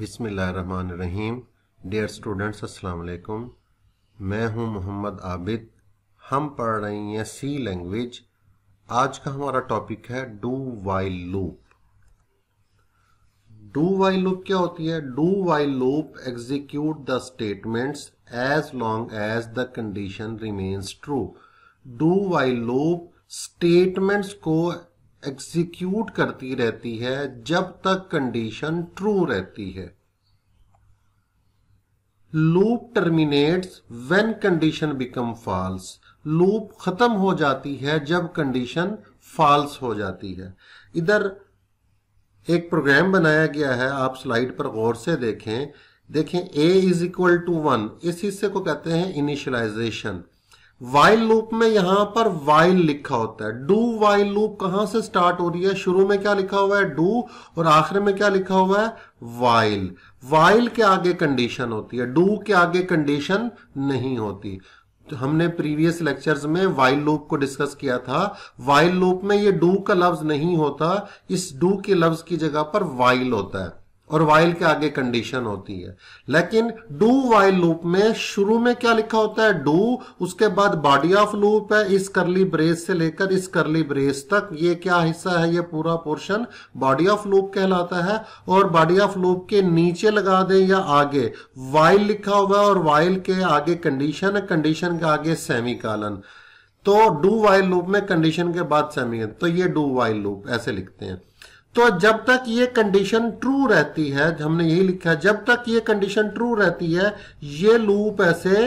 बिसमीम dear students अस्सलाम वालेकुम मैं हूं मोहम्मद आबिद हम पढ़ रही हैं सी लैंग्वेज आज का हमारा टॉपिक है do while loop do while loop क्या होती है do while loop execute the statements as long as the condition remains true do while loop statements को एग्जीक्यूट करती रहती है जब तक कंडीशन ट्रू रहती है loop terminates when condition become false loop खत्म हो जाती है जब कंडीशन फॉल्स हो जाती है इधर एक प्रोग्राम बनाया गया है आप स्लाइड पर गौर से देखें देखें a is equal to one इस हिस्से को कहते हैं इनिशियलाइजेशन वाइल लूप में यहां पर वाइल लिखा होता है डू वाइल लूप कहां से स्टार्ट हो रही है शुरू में क्या लिखा हुआ है डू और आखिर में क्या लिखा हुआ है वाइल वाइल के आगे कंडीशन होती है डू के आगे कंडीशन नहीं होती तो हमने प्रीवियस लेक्चर्स में वाइल लूप को डिस्कस किया था वाइल लूप में ये डू का लफ्ज नहीं होता इस डू के लफ्ज की जगह पर वाइल होता है और वाइल के आगे कंडीशन होती है लेकिन डू वाइल लूप में शुरू में क्या लिखा होता है डू उसके बाद बॉडी ऑफ लूप है इस करली ब्रेस से लेकर इस करली ब्रेस तक ये क्या हिस्सा है ये पूरा पोर्शन बॉडी ऑफ लूप कहलाता है और बॉडी ऑफ लूप के नीचे लगा दें या आगे वाइल लिखा हुआ है और वाइल के आगे कंडीशन है कंडीशन के आगे सेमी कालन तो डू वाइल लूप में कंडीशन के बाद सेमी तो ये डू वाइल लूप ऐसे लिखते हैं तो जब तक ये कंडीशन ट्रू रहती है हमने यही लिखा है जब तक ये कंडीशन ट्रू रहती है ये लूप ऐसे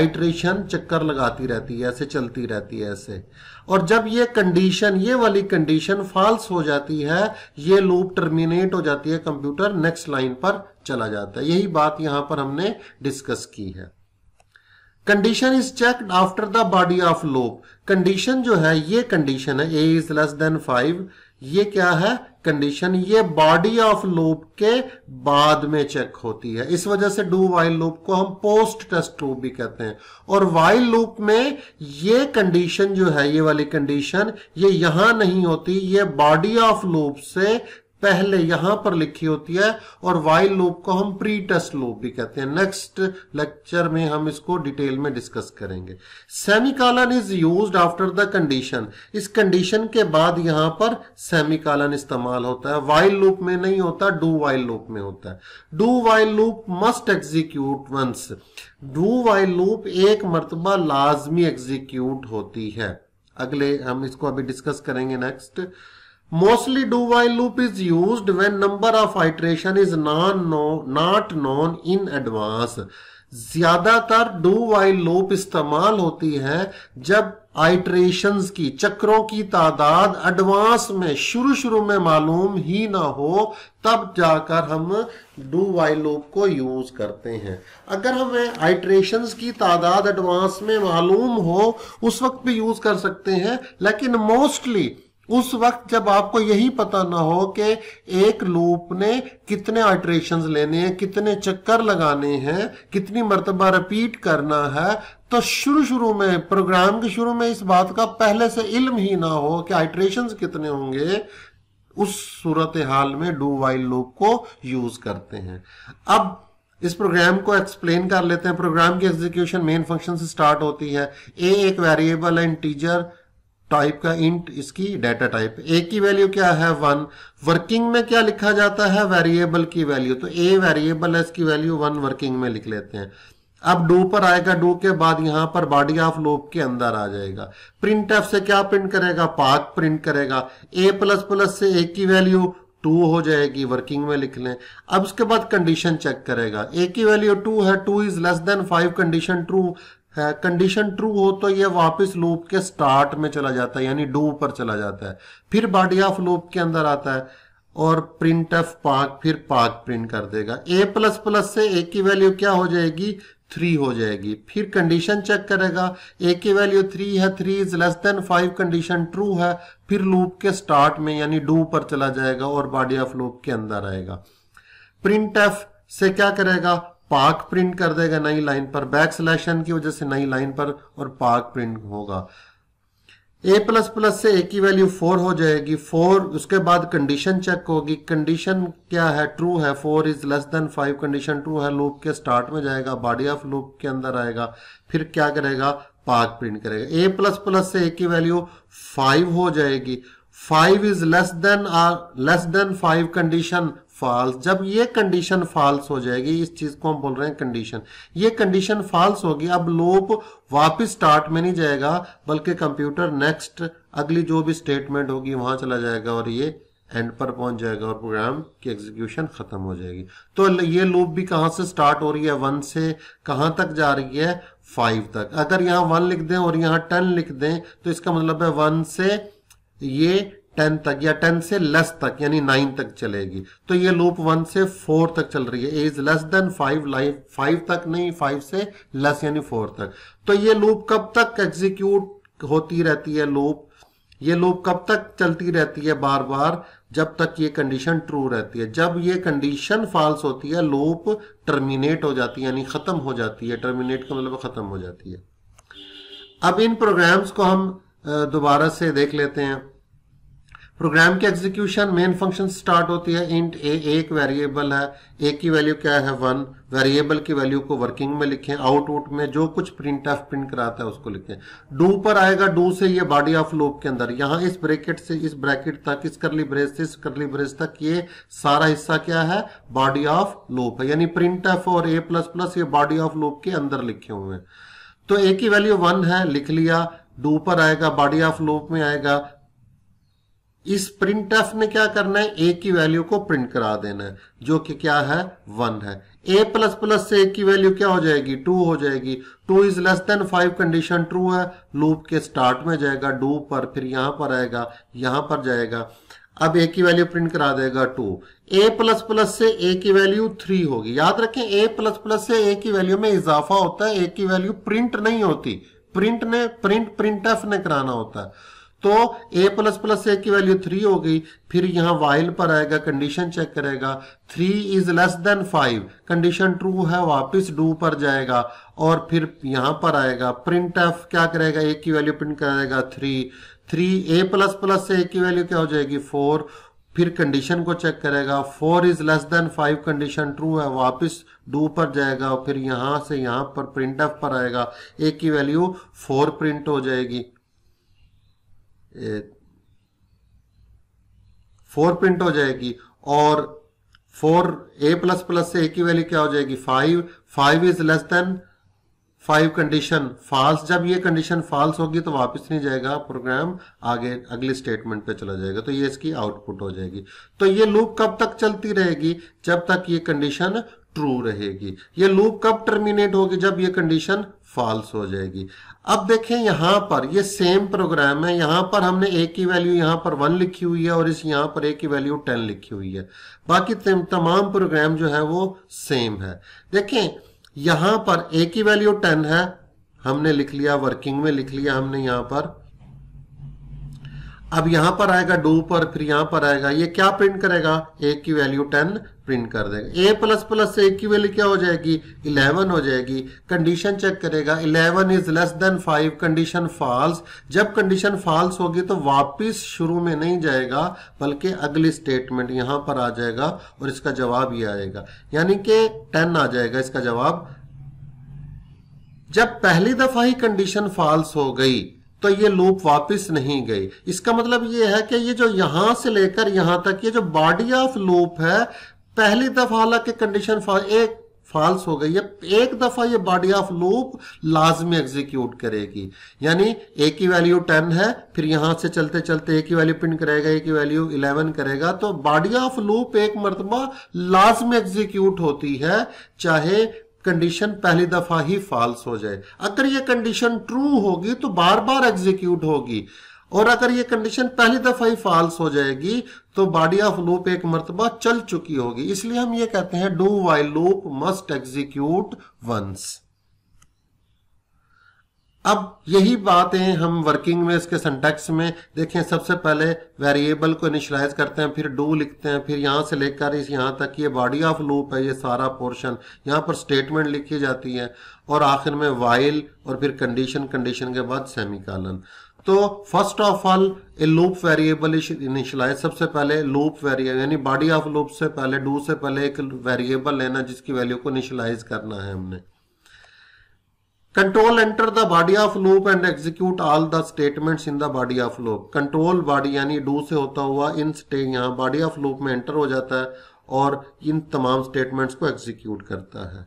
आइट्रेशन चक्कर लगाती रहती है ऐसे चलती रहती है ऐसे और जब ये कंडीशन ये वाली कंडीशन फॉल्स हो जाती है ये लूप टर्मिनेट हो जाती है कंप्यूटर नेक्स्ट लाइन पर चला जाता है यही बात यहां पर हमने डिस्कस की है condition is checked after the body of loop condition जो है ये कंडीशन है a is less than five ये क्या है कंडीशन ये बॉडी ऑफ लूप के बाद में चेक होती है इस वजह से डू वाइल लूप को हम पोस्ट टेस्ट लूप भी कहते हैं और वाइल लूप में ये कंडीशन जो है ये वाली कंडीशन ये यहां नहीं होती ये बॉडी ऑफ लूप से पहले यहां पर लिखी होती है और वाइल लूप को हम प्री टेस्ट लूप भी कहते हैं नेक्स्ट लेक्चर में हम इसको डिटेल में डिस्कस करेंगे semicolon is used after the condition इस कंडीशन के बाद यहां पर सेमिकालन इस्तेमाल होता है वाइल लूप में नहीं होता डू वाइल लूप में होता है do while loop must execute once do while loop एक मरतबा लाजमी एग्जीक्यूट होती है अगले हम इसको अभी डिस्कस करेंगे next Mostly do while loop is used when number of iteration is non, no, not known in advance. ज्यादातर डू वाइल लूप इस्तेमाल होती है जब आइट्रेशन की चक्रों की तादाद एडवांस में शुरू शुरू में मालूम ही ना हो तब जाकर हम डू वाइल लूप को यूज करते हैं अगर हमें आइट्रेशन की तादाद एडवांस में मालूम हो उस वक्त भी यूज कर सकते हैं लेकिन मोस्टली उस वक्त जब आपको यही पता ना हो कि एक लूप ने कितने ऑल्ट्रेशन लेने हैं कितने चक्कर लगाने हैं कितनी मरतबा रिपीट करना है तो शुरू शुरू में प्रोग्राम के शुरू में इस बात का पहले से इल्म ही ना हो कि आइट्रेशन कितने होंगे उस सूरत हाल में डू वाइल लूप को यूज करते हैं अब इस प्रोग्राम को एक्सप्लेन कर लेते हैं प्रोग्राम की एग्जीक्यूशन मेन फंक्शन से स्टार्ट होती है ए एक वेरिएबल है इंटीजर टाइप का इंट इसकी डेटा टाइप ए की वैल्यू क्या है वन वर्किंग में क्या लिखा जाता है वेरिएबल की वैल्यू तो ए वेरिएबल है इसकी वैल्यू वन वर्किंग में लिख लेते हैं अब डू पर आएगा डू के बाद यहां पर बॉडी ऑफ लूप के अंदर आ जाएगा प्रिंट एफ से क्या प्रिंट करेगा पाथ प्रिंट करेगा ए प्लस प्लस से ए की वैल्यू टू हो जाएगी वर्किंग में लिख लें अब उसके बाद कंडीशन चेक करेगा ए की वैल्यू टू है two is less than five condition true condition true हो तो ये वापस लूप के स्टार्ट में चला जाता है यानी डू पर चला जाता है फिर बॉडी ऑफ लूप के अंदर आता है और प्रिंट एफ पाक फिर पाक प्रिंट कर देगा ए प्लस प्लस से ए की वैल्यू क्या हो जाएगी थ्री हो जाएगी फिर कंडीशन चेक करेगा ए की वैल्यू थ्री है three is less than five condition true है फिर लूप के स्टार्ट में यानी डू पर चला जाएगा और बॉडी ऑफ लूप के अंदर आएगा प्रिंट एफ से क्या करेगा पाक प्रिंट कर देगा नई लाइन पर बैक सिलेक्शन की वजह से नई लाइन पर और पाक प्रिंट होगा ए प्लस प्लस से ए की वैल्यू फोर हो जाएगी फोर उसके बाद कंडीशन चेक होगी कंडीशन क्या है ट्रू है four is less than five condition true है लूप के स्टार्ट में जाएगा बॉडी ऑफ लूप के अंदर आएगा फिर क्या करेगा पाक प्रिंट करेगा ए प्लस प्लस से ए की वैल्यू फाइव हो जाएगी five is less than or less than five condition false जब ये कंडीशन फॉल्स हो जाएगी इस चीज को हम बोल रहे हैं कंडीशन ये कंडीशन फॉल्स होगी अब लूप वापस स्टार्ट में नहीं जाएगा बल्कि कंप्यूटर नेक्स्ट अगली जो भी स्टेटमेंट होगी वहां चला जाएगा और ये एंड पर पहुंच जाएगा और प्रोग्राम की एग्जीक्यूशन खत्म हो जाएगी तो ये लूप भी कहां से स्टार्ट हो रही है वन से कहां तक जा रही है फाइव तक अगर यहां वन लिख दें और यहाँ टेन लिख दें तो इसका मतलब है वन से तो ये टेन तक या टेन से लेस तक यानी नाइन तक चलेगी तो ये लूप वन से फोर तक चल रही है as less than five life five तक नहीं फाइव से लेस यानी फोर तक तो ये लूप कब तक एग्जीक्यूट होती रहती है लूप ये लूप कब तक चलती रहती है बार बार जब तक ये कंडीशन ट्रू रहती है जब ये कंडीशन फॉल्स होती है लूप टर्मिनेट हो जाती है यानी खत्म हो जाती है टर्मिनेट का मतलब खत्म हो जाती है अब इन प्रोग्राम्स को हम दोबारा से देख लेते हैं प्रोग्राम की एग्जीक्यूशन मेन फंक्शन स्टार्ट होती है इंट ए एक वेरिएबल है ए की वैल्यू क्या है वन वेरिएबल की वैल्यू को वर्किंग में लिखें आउटपुट में जो कुछ प्रिंट एफ प्रिंट कराता है उसको लिखें डू पर आएगा डू से ये बॉडी ऑफ लूप के अंदर यहां इस ब्रैकेट से इस ब्रैकेट तक इस करली ब्रेज से इस करली ब्रेज तक ये सारा हिस्सा क्या है बॉडी ऑफ लूप है यानी प्रिंट एफ और ए प्लस प्लस ये बॉडी ऑफ लूप के अंदर लिखे हुए हैं तो ए की वैल्यू वन है लिख लिया डूपर आएगा बॉडी ऑफ लूप में आएगा इस प्रिंट एफ में क्या करना है ए की वैल्यू को प्रिंट करा देना है जो कि क्या है वन है ए प्लस प्लस से ए की वैल्यू क्या हो जाएगी टू हो जाएगी two is less than five condition true है लूप के स्टार्ट में जाएगा डू पर फिर यहां पर आएगा यहां पर जाएगा अब ए की वैल्यू प्रिंट करा देगा टू ए प्लस प्लस से ए की वैल्यू थ्री होगी याद रखें ए प्लस प्लस से ए की वैल्यू में इजाफा होता है ए की वैल्यू प्रिंट नहीं होती प्रिंट ने प्रिंट प्रिंट एफ ने कराना होता है तो ए प्लस प्लस ए की वैल्यू थ्री हो गई फिर यहां वाइल पर आएगा कंडीशन चेक करेगा three is less than five condition true है वापस डू पर जाएगा और फिर यहां पर आएगा प्रिंट एफ क्या करेगा ए की वैल्यू प्रिंट कराएगा three three a plus plus a की वैल्यू क्या हो जाएगी फोर फिर कंडीशन को चेक करेगा four is less than five condition true है वापस डू पर जाएगा और फिर यहां से यहां पर प्रिंट एफ पर आएगा ए की वैल्यू फोर प्रिंट हो जाएगी फोर प्रिंट हो जाएगी और फोर ए प्लस प्लस से ए की वैल्यू क्या हो जाएगी five five is less than five condition false जब ये कंडीशन फॉल्स होगी तो वापस नहीं जाएगा प्रोग्राम आगे अगले स्टेटमेंट पे चला जाएगा तो ये इसकी आउटपुट हो जाएगी तो ये लूप कब तक चलती रहेगी जब तक ये कंडीशन ट्रू रहेगी ये लूप कब टर्मिनेट होगी जब ये कंडीशन फॉल्स हो जाएगी अब देखें यहां पर ये सेम प्रोग्राम है यहां पर हमने ए की वैल्यू यहां पर वन लिखी हुई है और इस यहां पर ए की वैल्यू टेन लिखी हुई है बाकी तमाम प्रोग्राम जो है वो सेम है देखें यहां पर ए की वैल्यू टेन है हमने लिख लिया वर्किंग में लिख लिया हमने यहां पर अब यहां पर आएगा डू पर फिर यहां पर आएगा ये क्या प्रिंट करेगा ए की वैल्यू टेन प्रिंट कर देगा ए प्लस प्लस से ए की वैल्यू क्या हो जाएगी इलेवन हो जाएगी कंडीशन चेक करेगा eleven is less than five condition false जब कंडीशन फॉल्स होगी तो वापस शुरू में नहीं जाएगा बल्कि अगली स्टेटमेंट यहां पर आ जाएगा और इसका जवाब ये आएगा यानी कि टेन आ जाएगा इसका जवाब जब पहली दफा ही कंडीशन फॉल्स हो गई तो ये लूप वापस नहीं गई इसका मतलब ये है कि ये जो यहां से लेकर यहां तक ये जो बॉडी ऑफ लूप है पहली दफा हालांकि कंडीशन एक फॉल्स हो गई है एक दफा ये बॉडी ऑफ लूप लाजमी एग्जीक्यूट करेगी यानी ए की वैल्यू 10 है फिर यहां से चलते चलते ए की वैल्यू पिन करेगा ए की वैल्यू 11 करेगा तो बॉडी ऑफ लूप एक मरतबा लाजमी एग्जीक्यूट होती है चाहे कंडीशन पहली दफा ही फॉल्स हो जाए अगर ये कंडीशन ट्रू होगी तो बार बार एग्जीक्यूट होगी और अगर ये कंडीशन पहली दफा ही फॉल्स हो जाएगी तो बॉडी ऑफ लूप एक मरतबा चल चुकी होगी इसलिए हम ये कहते हैं do while loop must execute once अब यही बातें हम वर्किंग में इसके सेंटेक्स में देखें सबसे पहले वेरिएबल को इनिशलाइज करते हैं फिर डू लिखते हैं फिर यहां से लेकर इस यहां तक ये बॉडी ऑफ लूप है ये सारा पोर्शन यहां पर स्टेटमेंट लिखी जाती है और आखिर में वाइल और फिर कंडीशन कंडीशन के बाद सेमिकालन तो first of all a loop variable initialise सबसे पहले लूप वेरिएबल यानी बॉडी ऑफ लूप से पहले डू से पहले एक वेरिएबल लेना जिसकी वैल्यू को इनिशलाइज करना है हमने Control enter the body of loop and execute all the statements in the body of loop. Control body यानी do से होता हुआ in stay यहाँ body of loop में enter हो जाता है और इन तमाम स्टेटमेंट्स को एग्जीक्यूट करता है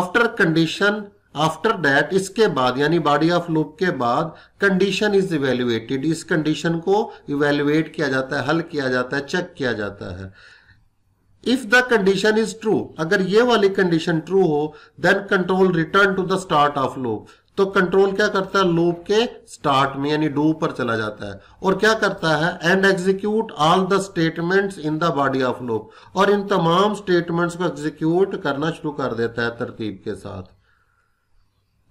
आफ्टर कंडीशन आफ्टर दैट इसके बाद यानी बॉडी ऑफ लूप के बाद कंडीशन इज इवेल्युएटेड इस कंडीशन को इवेल्युएट किया जाता है हल किया जाता है चेक किया जाता है if the condition is true अगर ये वाली कंडीशन ट्रू हो then control return to the start of loop तो कंट्रोल क्या करता है लूप के स्टार्ट में यानी डू पर चला जाता है और क्या करता है and execute all the statement in the body of loop और इन तमाम स्टेटमेंट्स को एग्जीक्यूट करना शुरू कर देता है तरतीब के साथ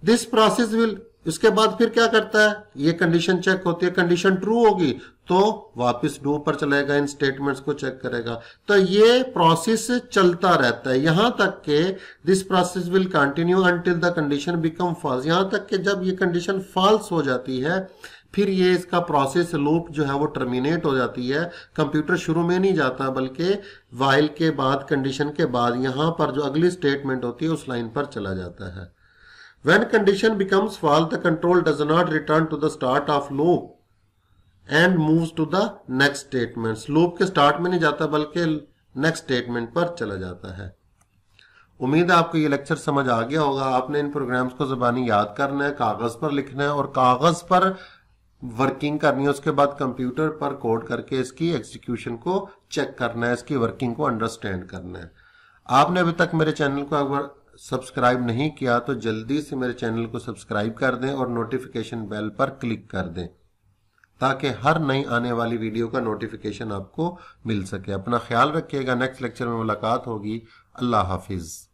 दिस प्रोसेस विल इसके बाद फिर क्या करता है ये कंडीशन चेक होती है कंडीशन ट्रू होगी तो वापस डू पर चलेगा इन स्टेटमेंट्स को चेक करेगा तो ये प्रोसेस चलता रहता है यहां तक के this process will continue until the condition become false यहां तक के जब ये कंडीशन फॉल्स हो जाती है फिर ये इसका प्रोसेस लूप जो है वो टर्मिनेट हो जाती है कंप्यूटर शुरू में नहीं जाता बल्कि वाइल के बाद कंडीशन के बाद यहाँ पर जो अगली स्टेटमेंट होती है उस लाइन पर चला जाता है When condition becomes false, the control does not return to the start of loop and moves to the next statement. loop ke start mein nahi jata balki next statement par chala jata hai उम्मीद है आपको ये lecture समझ आ गया होगा आपने इन programmes को ज़बानी याद करना है कागज़ पर लिखना है और कागज़ पर वर्किंग करनी है उसके बाद कंप्यूटर पर कोड करके इसकी एग्जीक्यूशन को चेक करना है इसकी वर्किंग को अंडरस्टैंड करना है आपने अभी तक मेरे चैनल को अगर सब्सक्राइब नहीं किया तो जल्दी से मेरे चैनल को सब्सक्राइब कर दें और नोटिफिकेशन बेल पर क्लिक कर दें ताकि हर नई आने वाली वीडियो का नोटिफिकेशन आपको मिल सके अपना ख्याल रखिएगा नेक्स्ट लेक्चर में मुलाकात होगी अल्लाह हाफिज़